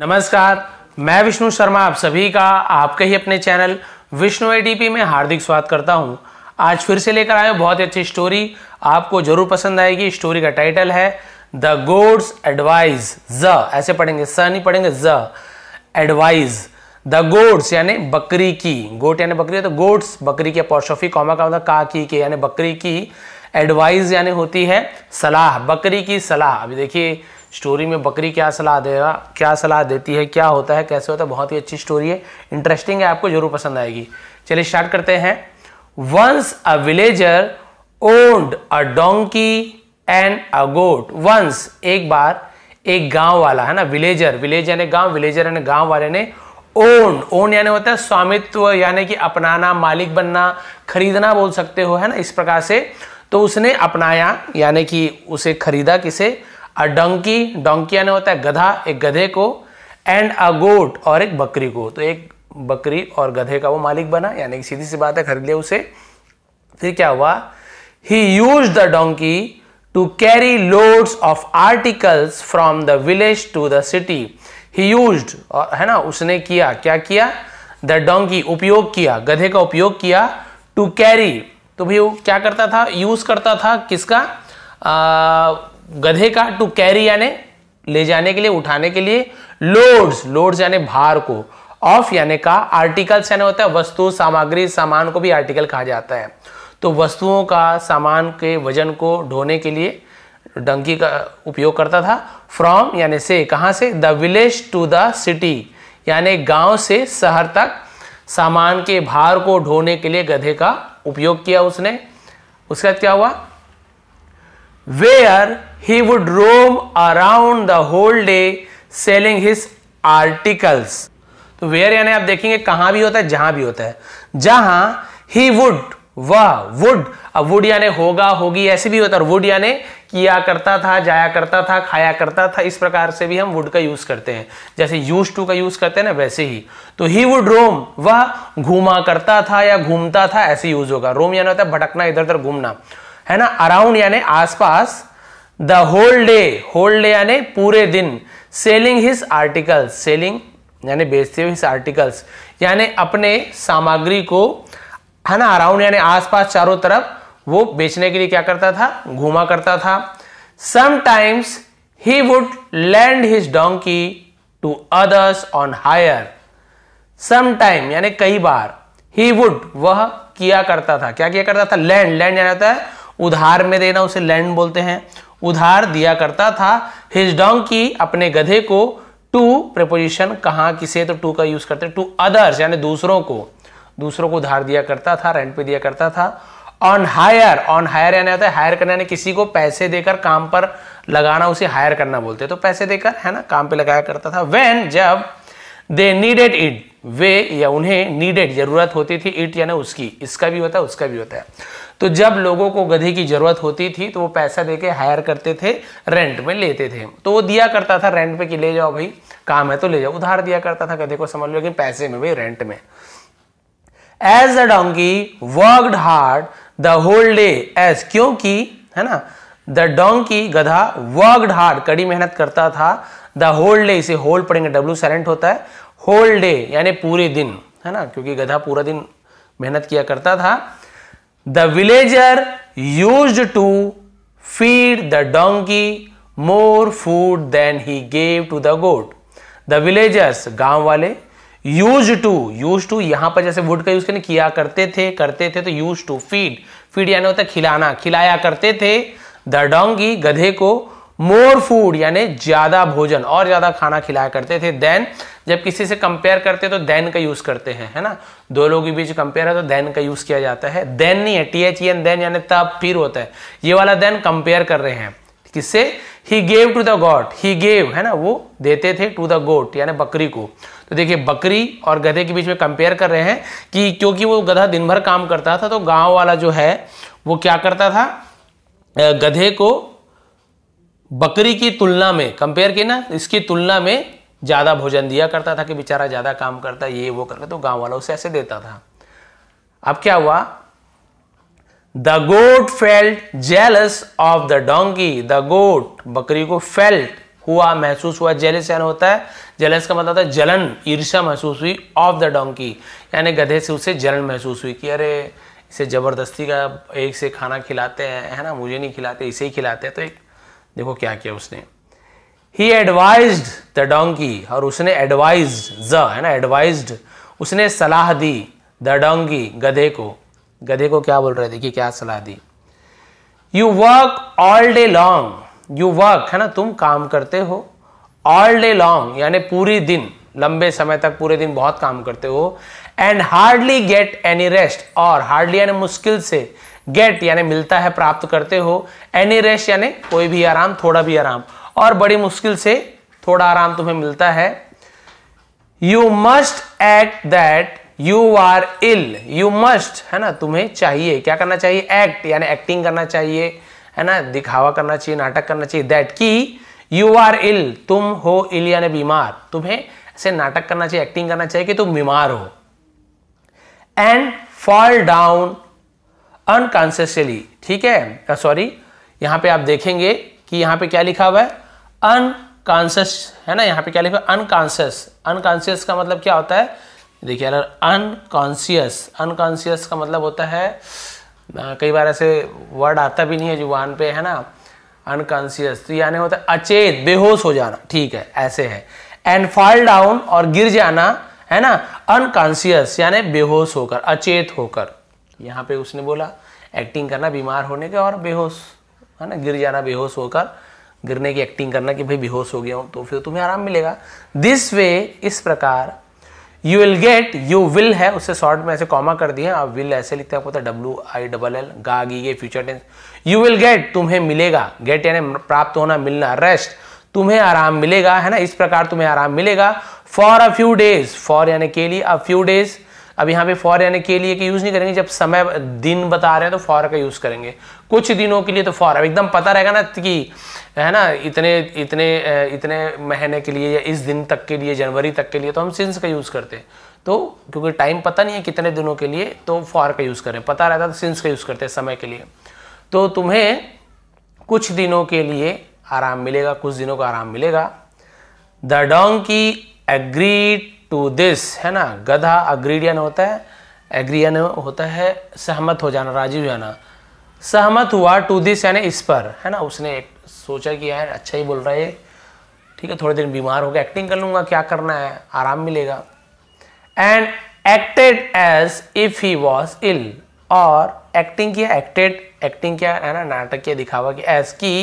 नमस्कार मैं विष्णु शर्मा आप सभी का आपके ही अपने चैनल विष्णु एडीपी में हार्दिक स्वागत करता हूं आज फिर से लेकर आए बहुत अच्छी स्टोरी आपको जरूर पसंद आएगी स्टोरी का टाइटल है द गोड्स एडवाइज ज ऐसे पढ़ेंगे स नहीं पढ़ेंगे ज एडवाइज द गोड्स यानी बकरी की गोट यानी बकरी तो गोड्स बकरी के अपोस्ट्रॉफी कॉमा का मतलब का की के यानी बकरी की एडवाइज यानी होती है सलाह बकरी की सलाह अभी देखिए स्टोरी में बकरी क्या सलाह देगा क्या सलाह देती है क्या होता है कैसे होता है बहुत ही अच्छी स्टोरी है इंटरेस्टिंग है आपको जरूर पसंद आएगी चलिए स्टार्ट करते हैं once a villager owned a donkey and a goat once एक बार एक गांव वाला है ना विलेजर विलेज यानी गांव विलेजर यानी गांव वाले ने ओन ओन यानी होता है स्वामित्व यानी कि अपनाना मालिक बनना खरीदना बोल सकते हो है ना इस प्रकार से तो उसने अपनाया यानी कि उसे खरीदा किसे अ डोंकी डोंकी यानी होता है गधा एक गधे को एंड अ गोट और एक बकरी को तो एक बकरी और गधे का वो मालिक बना यानी कि सीधी सी बात है खरीद लिया उसे फिर क्या हुआ he use the donkey to carry loads of articles from the village to the city he use है ना उसने किया क्या किया द डोंकी उपयोग किया गधे का उपयोग किया टू कैरी तो भाई वो क्या करता था यूज करता था किसका आ, गधे का टू कैरी यानी ले जाने के लिए उठाने के लिए लोड्स लोड्स यानी भार को ऑफ यानी का आर्टिकल्स यानी होता है वस्तु सामग्री सामान को भी आर्टिकल कहा जाता है तो वस्तुओं का सामान के वजन को ढोने के लिए डंकी का उपयोग करता था फ्रॉम यानी से कहाँ से the village to the city यानी गांव से शहर तक सामान के भार को ढोने के लिए गधे का उपयोग किया उसने उसके बाद क्या हुआ where he would roam around the whole day selling his articles. तो वेयर यानी आप देखेंगे कहां भी होता है जहां भी होता है जहां ही वुड वह वुड अब वुड यानी होगा होगी ऐसे भी होता है वुड यानी किया करता था जाया करता था खाया करता था इस प्रकार से भी हम वुड का यूज करते हैं जैसे यूज टू का यूज करते हैं ना वैसे ही तो ही वुड रोम वह घूमा करता था या घूमता था ऐसे यूज होगा रोम यानी होता है भटकना इधर उधर घूमना है ना अराउंड यानी आसपास the whole day whole day यानी पूरे दिन सेलिंग हिज आर्टिकल्स सेलिंग यानी बेचते हुए हिज आर्टिकल्स यानी अपने सामग्री को है ना अराउंड यानी आसपास चारों तरफ वो बेचने के लिए क्या करता था घूमा करता था sometimes he would land his donkey to others on hire sometime यानी कई बार ही वुड वह किया करता था क्या किया करता था लैंड लैंड यानी होता है उधार में देना उसे लैंड बोलते हैं उधार दिया करता था हिज की अपने गधे को टू प्रपोजिशन कहा किसे तो टू का यूज करते टू अदर्स यानी दूसरों को दूसरों को उधार दिया करता था रेंट पे दिया करता था ऑन हायर ऑन हायर यानी होता है हायर करना यानी किसी को पैसे देकर काम पर लगाना उसे हायर करना बोलते हैं तो पैसे देकर है ना काम पे लगाया करता था वेन जब दे नीडेड इट वे या उन्हें नीडेड जरूरत होती थी इट यानी उसकी इसका भी होता है उसका भी होता है तो जब लोगों को गधे की जरूरत होती थी तो वो पैसा देके हायर करते थे रेंट में लेते थे तो वो दिया करता था रेंट पे कि ले जाओ भाई काम है तो ले जाओ उधार दिया करता था गधे को समझ लो कि पैसे में भाई रेंट में as the donkey worked hard the whole day as क्योंकि है ना द डोंकी गधा वर्कड हार्ड कड़ी मेहनत करता था द होल डे इसे होल पढ़ेंगे डब्ल्यू साइलेंट होता है होल डे यानी पूरे दिन है ना क्योंकि गधा पूरा दिन मेहनत किया करता था the villager use to feed the donkey more food then he gave to the goat the villagers गांव वाले यूज टू यूज टू यहां पर जैसे वुड का यूज करने किया करते थे करते थे तो यूज टू फीड फीड यानी होता है खिलाना खिलाया करते थे द डोंगी गधे को मोर फूड यानी ज्यादा भोजन और ज्यादा खाना खिलाया करते थे देन जब किसी से कंपेयर करते तो देन का यूज करते हैं है ना दो लोगों के बीच कंपेयर है तो देन का यूज किया जाता है देन नहीं है टी एच एन देन यानी तब फिर होता है ये वाला देन कंपेयर कर रहे हैं किससे he gave to the god he gave है ना वो देते थे टू द गोट यानी बकरी को तो देखिए बकरी और गधे के बीच में कंपेयर कर रहे हैं कि क्योंकि वो गधा दिन भर काम करता था तो गांव वाला जो है वो क्या करता था गधे को बकरी की तुलना में कंपेयर किया ना इसकी तुलना में ज़्यादा भोजन दिया करता था कि बेचारा ज़्यादा काम करता ये वो करके तो गांव वाला उसे ऐसे देता था अब क्या हुआ the goat felt jealous of the donkey the goat बकरी को फेल्ट हुआ महसूस हुआ जेलस यानी होता है जेलस का मतलब था जलन ईर्षा महसूस हुई ऑफ द डोंकी यानी गधे से उसे जलन महसूस हुई कि अरे इसे ज़बरदस्ती का एक से खाना खिलाते हैं है ना मुझे नहीं खिलाते इसे ही खिलाते हैं तो एक देखो क्या किया उसने ही एडवाइज द डोंकी और उसने एडवाइज ज है ना एडवाइज उसने सलाह दी द डोंकी गधे को गधे को क्या बोल रहे देखिए क्या सलाह दी you work all day long you work है ना तुम काम करते हो ऑल डे लॉन्ग यानी पूरी दिन लंबे समय तक पूरे दिन बहुत काम करते हो and hardly get any rest और हार्डली यानी मुश्किल से गेट यानी मिलता है प्राप्त करते हो एनी रेस्ट यानी कोई भी आराम थोड़ा भी आराम और बड़ी मुश्किल से थोड़ा आराम तुम्हें मिलता है you must act that you are ill you must है ना तुम्हें चाहिए क्या करना चाहिए एक्ट यानी एक्टिंग करना चाहिए है ना दिखावा करना चाहिए नाटक करना चाहिए दैट की यू आर इल तुम हो इल यानी बीमार तुम्हें ऐसे नाटक करना चाहिए एक्टिंग करना चाहिए कि तुम बीमार हो एंड फॉल डाउन अनकॉन्सियसली ठीक है सॉरी uh, यहां पे आप देखेंगे कि यहाँ पे क्या लिखा हुआ है अनकॉन्सियस है ना यहाँ पे क्या लिखा अनकॉन्सियस अनकॉन्सियस का मतलब क्या होता है देखिए यार अनकॉन्सियस अनकॉन्सियस का मतलब होता है कई बार ऐसे वर्ड आता भी नहीं है जुबान पे है ना अनकॉन्सियस तो यानी होता है अचेत बेहोश हो जाना ठीक है ऐसे है एंड फॉल डाउन और गिर जाना है ना अनकॉन्सियस यानी बेहोश होकर अचेत होकर यहाँ पे उसने बोला एक्टिंग करना बीमार होने का और बेहोश है ना गिर जाना बेहोश होकर गिरने की एक्टिंग करना कि भाई बेहोश हो गया हूँ तो फिर तुम्हें आराम मिलेगा दिस वे इस प्रकार you will get you will है उससे शॉर्ट में ऐसे कॉमा कर दिया आप विल ऐसे लिखते हैं आपको डब्ल्यू आई डबल एल गा गी ये future tense you will get तुम्हें मिलेगा गेट यानी प्राप्त होना मिलना रेस्ट तुम्हें आराम मिलेगा है ना इस प्रकार तुम्हें आराम मिलेगा for a few days for यानी के लिए अ फ्यू डेज अब यहाँ पे फॉर यानी के लिए के यूज़ नहीं करेंगे जब समय दिन बता रहे हैं तो फॉर का यूज़ करेंगे कुछ दिनों के लिए तो फॉर अब एकदम पता रहेगा ना कि है ना इतने इतने इतने महीने के लिए या इस दिन तक के लिए जनवरी तक के लिए तो हम सिंस का यूज़ करते हैं तो क्योंकि टाइम पता नहीं है कितने दिनों के लिए तो फॉर का यूज़ करें पता रहता तो सिंस का यूज़ करते हैं समय के लिए तो तुम्हें कुछ दिनों के लिए आराम मिलेगा कुछ दिनों का आराम मिलेगा the donkey agreed to this है ना गधा अग्रीडियन होता है एग्रियन होता है सहमत हो जाना राजी हो जाना सहमत हुआ टू दिस यानी इस पर है ना उसने एक सोचा कि यार अच्छा ही बोल रहा है ठीक है थोड़े दिन बीमार हो गया एक्टिंग कर लूँगा क्या करना है आराम मिलेगा and acted as if he was ill और एक्टिंग किया एक्टेड एक्टिंग किया है ना नाटक किया दिखावा कि एज की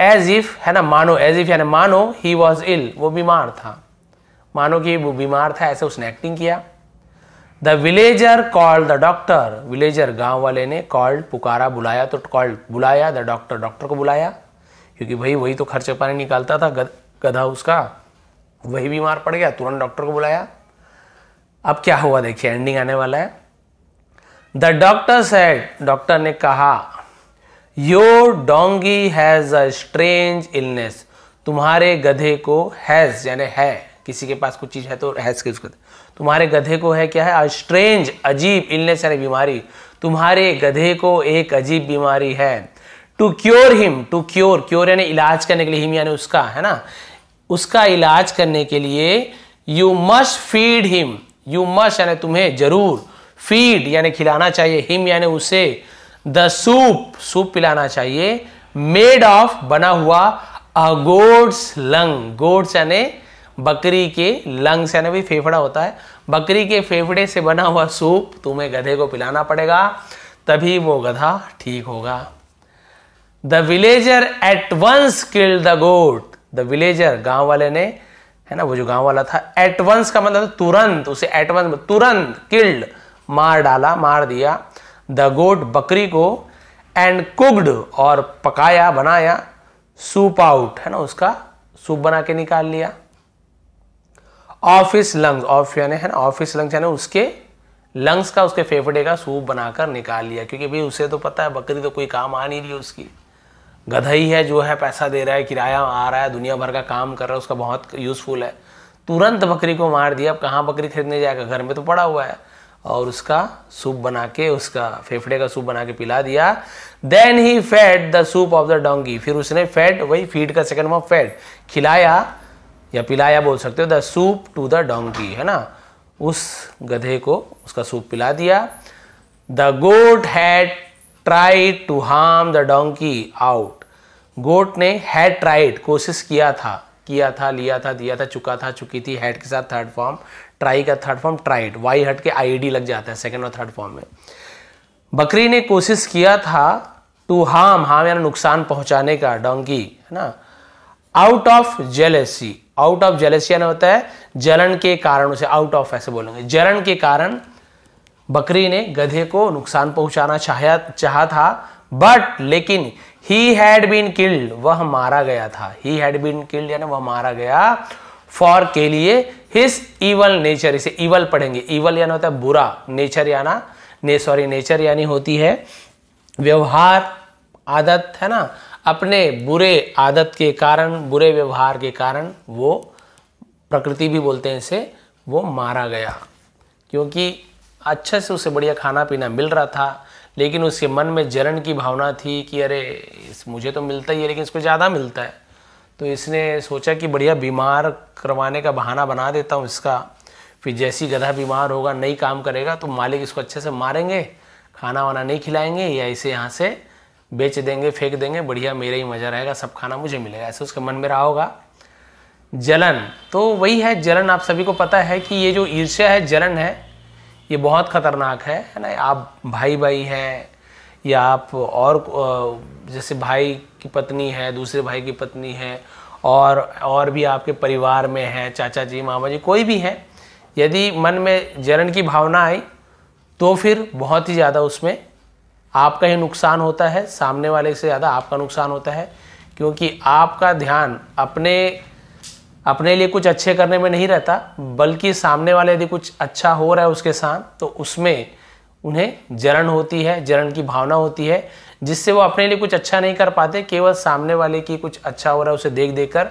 एज इफ है ना मानो एज इफ यानी मानो ही वॉज इल वो बीमार था मानो कि वो बीमार था ऐसे उसने एक्टिंग किया the villager call the doctor villager गांव वाले ने कॉल्ड पुकारा बुलाया तो कॉल बुलाया द डॉक्टर डॉक्टर को बुलाया क्योंकि भाई वही तो खर्चे पानी निकालता था गधा उसका वही बीमार पड़ गया तुरंत डॉक्टर को बुलाया अब क्या हुआ देखिए एंडिंग आने वाला है द डॉक्टर सेड डॉक्टर ने कहा योर डोंगी हैज़ अ स्ट्रेंज इलनेस तुम्हारे गधे को हैज़ यानी है किसी के पास कुछ चीज़ है तो हैज के उसको तुम्हारे गधे को है क्या है स्ट्रेंज अजीब इलनेस यानी बीमारी तुम्हारे गधे को एक अजीब बीमारी है to cure him to cure cure यानी इलाज करने के लिए हिम यानी उसका है ना उसका इलाज करने के लिए you must feed him you must यानी तुम्हें जरूर फीड यानी खिलाना चाहिए हिम यानी उसे द सूप सूप पिलाना चाहिए मेड ऑफ बना हुआ अ गोड्स लंग गोड्स यानी बकरी के लंग्स यानी भी फेफड़ा होता है बकरी के फेफड़े से बना हुआ सूप तुम्हें गधे को पिलाना पड़ेगा तभी वो गधा ठीक होगा the villager at once kill the goat the villager गांव वाले ने है ना वो जो गांव वाला था एट वंस का मतलब तुरंत उसे एट वंस तुरंत किल्ड मार डाला मार दिया द गोट बकरी को एंड कुकड और पकाया बनाया सूप आउट है ना उसका सूप बना के निकाल लिया ऑफिस लंग्स ऑफ यानी है ना ऑफिस लंग्स यानी उसके लंग्स का उसके फेफड़े का सूप बनाकर निकाल लिया क्योंकि भाई उसे तो पता है बकरी तो कोई काम आ नहीं रही उसकी गधई है जो है पैसा दे रहा है किराया आ रहा है दुनिया भर का काम कर रहा है उसका बहुत यूज़फुल है तुरंत बकरी को मार दिया अब कहाँ बकरी खरीदने जाएगा घर में तो पड़ा हुआ है और उसका सूप बना के उसका फेफड़े का सूप बना के पिला दिया then he fed the soup of the donkey फिर उसने फैट वही फीड का सेकंड वॉफ फेड खिलाया या पिलाया बोल सकते हो the soup to the donkey है ना उस गधे को उसका सूप पिला दिया the goat had tried to harm the donkey out गोट ने हैड ट्राइड कोशिश किया था किया था लिया था दिया था चुका था चुकी थी हेड के साथ थर्ड फॉर्म ट्राई का थर्ड फॉर्म ट्राइड वाई हट के आईडी लग जाता है सेकेंड और थर्ड फॉर्म में बकरी ने कोशिश किया था टू हार्म हार्म यानी नुकसान पहुंचाने का डोंकी है ना out of jealousy out of jealousy ने होता है जलन के कारण उसे आउट ऑफ ऐसे बोलेंगे जलन के कारण बकरी ने गधे को नुकसान पहुंचाना चाहया चाहा था बट लेकिन ही हैड बीन किल्ड वह मारा गया था ही हैड बीन किल्ड यानी वह मारा गया फॉर के लिए हिस इवल नेचर इसे इवल पढ़ेंगे इवल यानी होता है बुरा नेचर याना ने सॉरी नेचर यानी होती है व्यवहार आदत है ना अपने बुरे आदत के कारण बुरे व्यवहार के कारण वो प्रकृति भी बोलते हैं इसे वो मारा गया क्योंकि अच्छे से उसे बढ़िया खाना पीना मिल रहा था लेकिन उसके मन में जलन की भावना थी कि अरे इस मुझे तो मिलता ही है लेकिन इसको ज़्यादा मिलता है तो इसने सोचा कि बढ़िया बीमार करवाने का बहाना बना देता हूँ इसका फिर जैसी गधा बीमार होगा नहीं काम करेगा तो मालिक इसको अच्छे से मारेंगे खाना वाना नहीं खिलाएंगे या इसे यहाँ से बेच देंगे फेंक देंगे बढ़िया मेरा ही मज़ा रहेगा सब खाना मुझे मिलेगा ऐसे उसके मन में रहा होगा जलन तो वही है जलन आप सभी को पता है कि ये जो ईर्ष्या है जलन है ये बहुत खतरनाक है है ना आप भाई भाई हैं या आप और जैसे भाई की पत्नी है दूसरे भाई की पत्नी है और और भी आपके परिवार में है चाचा जी मामा जी कोई भी है यदि मन में जलन की भावना आई तो फिर बहुत ही ज़्यादा उसमें आपका ही नुकसान होता है सामने वाले से ज़्यादा आपका नुकसान होता है क्योंकि आपका ध्यान अपने अपने लिए कुछ अच्छे करने में नहीं रहता बल्कि सामने वाले यदि कुछ अच्छा हो रहा है उसके साथ तो उसमें उन्हें जरण होती है जरण की भावना होती है जिससे वो अपने लिए कुछ अच्छा नहीं कर पाते केवल सामने वाले की कुछ अच्छा हो रहा है उसे देख देख कर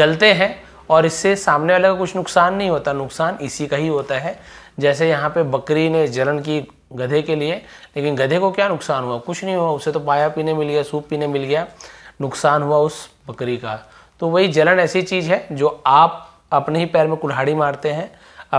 जलते हैं और इससे सामने वाले का कुछ नुकसान नहीं होता नुकसान इसी का ही होता है जैसे यहाँ पे बकरी ने जलन की गधे के लिए लेकिन गधे को क्या नुकसान हुआ कुछ नहीं हुआ उसे तो पाया पीने मिल गया सूप पीने मिल गया नुकसान हुआ उस बकरी का तो वही जलन ऐसी चीज़ है जो आप अपने ही पैर में कुल्हाड़ी मारते हैं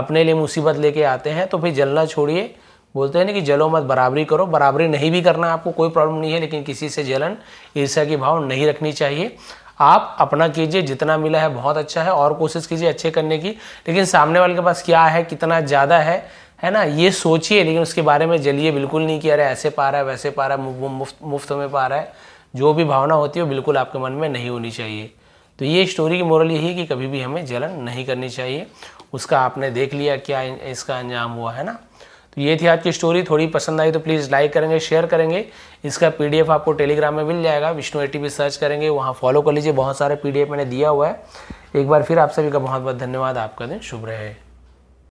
अपने लिए मुसीबत लेके आते हैं तो फिर जलना छोड़िए बोलते हैं ना कि जलो मत बराबरी करो बराबरी नहीं भी करना आपको कोई प्रॉब्लम नहीं है लेकिन किसी से जलन ईर्षा की भाव नहीं रखनी चाहिए आप अपना कीजिए जितना मिला है बहुत अच्छा है और कोशिश कीजिए अच्छे करने की लेकिन सामने वाले के पास क्या है कितना ज़्यादा है है ना ये सोचिए लेकिन उसके बारे में जलिए बिल्कुल नहीं कि अरे ऐसे पा रहा है वैसे पा रहा है मुफ्त मुफ्त में पा रहा है जो भी भावना होती है वो बिल्कुल आपके मन में नहीं होनी चाहिए तो ये स्टोरी की मोरल यही है कि कभी भी हमें जलन नहीं करनी चाहिए उसका आपने देख लिया क्या इसका अंजाम हुआ है ना तो ये थी आज की स्टोरी थोड़ी पसंद आई तो प्लीज़ लाइक करेंगे शेयर करेंगे इसका पीडीएफ आपको टेलीग्राम में मिल जाएगा विष्णु ए टी सर्च करेंगे वहाँ फॉलो कर लीजिए बहुत सारे पीडीएफ मैंने दिया हुआ है एक बार फिर आप सभी का बहुत बहुत धन्यवाद आपका दिन शुभ रहे